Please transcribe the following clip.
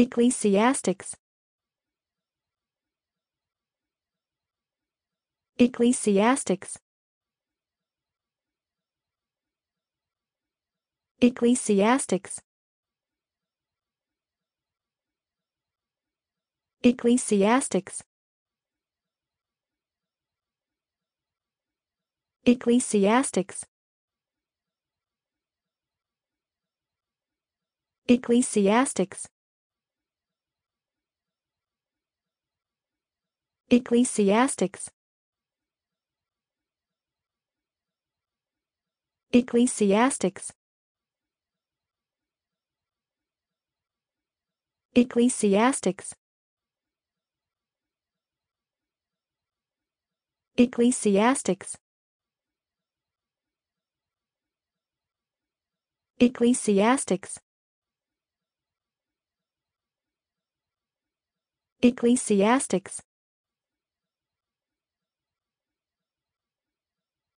Ecclesiastics Ecclesiastics Ecclesiastics Ecclesiastics Ecclesiastics Ecclesiastics Ecclesiastics Ecclesiastics Ecclesiastics Ecclesiastics Ecclesiastics Ecclesiastics